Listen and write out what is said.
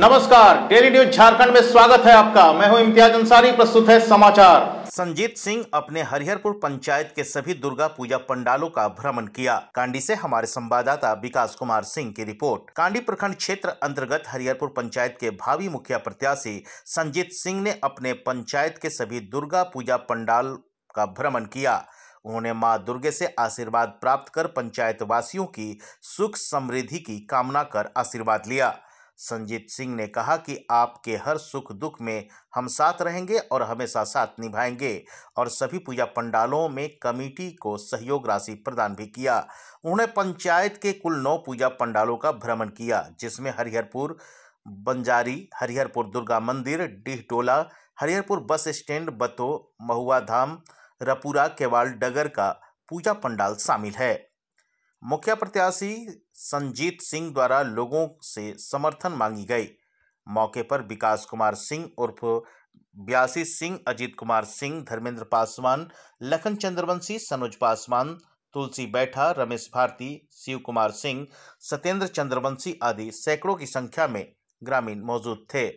नमस्कार daily news Jharkhand में स्वागत है आपका मैं हूं इम्तियाज अंसारी प्रस्तुत है समाचार संजीत सिंह अपने हरिहरपुर पंचायत के सभी दुर्गा पूजा पंडालों का भ्रमण किया कांडी से हमारे संवाददाता विकास कुमार सिंह की रिपोर्ट कांडी प्रखंड क्षेत्र अंतर्गत हरिहरपुर पंचायत के भावी मुखिया प्रत्याशी संजीत सिंह ने अपने पंचायत के सभी दुर्गा पूजा पंडाल का भ्रमण किया उन्होंने माँ दुर्गे से आशीर्वाद प्राप्त कर पंचायत वासियों की सुख समृद्धि की कामना कर आशीर्वाद लिया संजीत सिंह ने कहा कि आपके हर सुख दुख में हम साथ रहेंगे और हमेशा साथ निभाएंगे और सभी पूजा पंडालों में कमेटी को सहयोग राशि प्रदान भी किया उन्होंने पंचायत के कुल नौ पूजा पंडालों का भ्रमण किया जिसमें हरिहरपुर बंजारी हरिहरपुर दुर्गा मंदिर डिहटोला हरिहरपुर बस स्टैंड बतो महुआ धाम रपुरा केवाल डगर का पूजा पंडाल शामिल है मुख्य प्रत्याशी संजीत सिंह द्वारा लोगों से समर्थन मांगी गई मौके पर विकास कुमार सिंह उर्फ ब्यासी सिंह अजीत कुमार सिंह धर्मेंद्र पासवान लखन चंद्रवंशी सनोज पासवान तुलसी बैठा रमेश भारती शिव कुमार सिंह सत्येंद्र चंद्रवंशी आदि सैकड़ों की संख्या में ग्रामीण मौजूद थे